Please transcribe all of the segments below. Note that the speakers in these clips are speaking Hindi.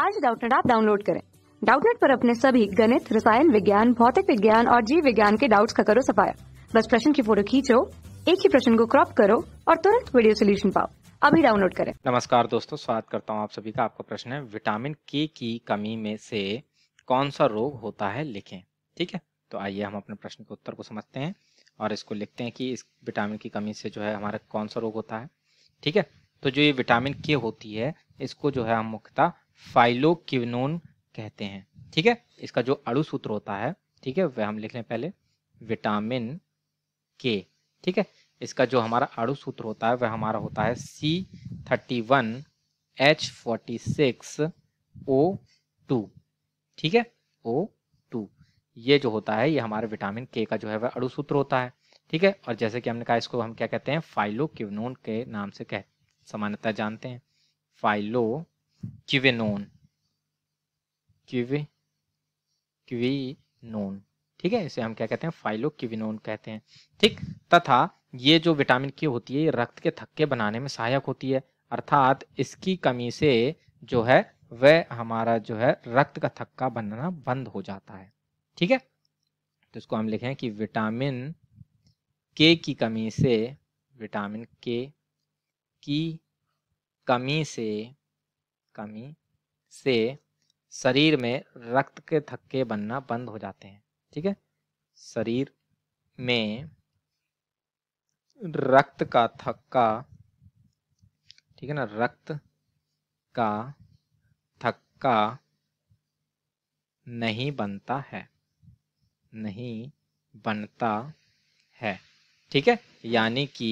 आज डाउटनेट आप डाउनलोड करें डाउटनेट पर अपने सभी गणित रसायन विज्ञान भौतिक विज्ञान और जीव विज्ञान के डाउट्स का करो सफाया बस प्रश्न की फोटो खींचो एक ही प्रश्न को क्रॉप करो और तुरंत वीडियो सोल्यूशन पाओ अभी डाउनलोड करें नमस्कार दोस्तों स्वागत करता हूँ आप सभी का आपका प्रश्न है विटामिन के की कमी में से कौन सा रोग होता है लिखें ठीक है तो आइए हम अपने प्रश्न के उत्तर को समझते हैं और इसको लिखते हैं कि इस विटामिन की कमी से जो है हमारा कौन सा रोग होता है ठीक है तो जो ये विटामिन के होती है इसको जो है हम मुख्यतः फाइलोक्विनोन कहते हैं ठीक है इसका जो अड़ु सूत्र होता है ठीक है वह हम लिख लें पहले विटामिन के ठीक है इसका जो हमारा अड़ु सूत्र होता है वह हमारा होता है C thirty one H forty six O two ठीक है ओ टू ये जो होता है ये हमारे विटामिन के का जो है वह अड़ु सूत्र होता है ठीक है और जैसे कि हमने कहा इसको हम क्या कहते हैं फाइलो के नाम से कह सामान्यतः जानते हैं फाइलो क्यूवेनोन क्यूवे क्यूविनोन ठीक है इसे हम क्या कहते हैं फाइलो क्यूविनोन कहते हैं ठीक तथा ये जो विटामिन की होती है ये रक्त के थक्के बनाने में सहायक होती है अर्थात इसकी कमी से जो है वह हमारा जो है रक्त का थक्का बनना बंद हो जाता है ठीक है तो इसको हम लिखें कि विटामिन के की कमी से विटामिन के की कमी से कमी से शरीर में रक्त के थक्के बनना बंद हो जाते हैं ठीक है शरीर में रक्त का थक्का ठीक है ना रक्त का थक्का नहीं बनता है नहीं बनता है ठीक है यानी कि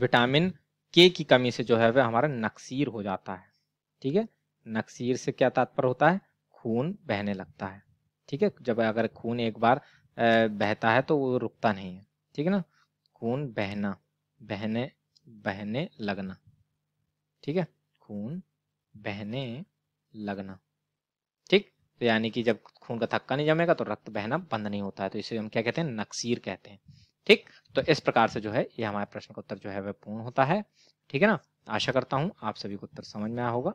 विटामिन के की कमी से जो है वह हमारा नक्सीर हो जाता है ठीक है नक्सीर से क्या तात्पर्य होता है खून बहने लगता है ठीक है जब अगर खून एक बार बहता है तो वो रुकता नहीं है ठीक है ना खून बहना बहने बहने लगना ठीक है खून बहने लगना ठीक तो यानी कि जब खून का थक्का नहीं जमेगा तो रक्त बहना बंद नहीं होता है तो इसे हम क्या कहते हैं नक्सीर कहते हैं ठीक तो इस प्रकार से जो है ये हमारे प्रश्न का उत्तर जो है वह पूर्ण होता है ठीक है ना आशा करता हूँ आप सभी को उत्तर समझ में आया होगा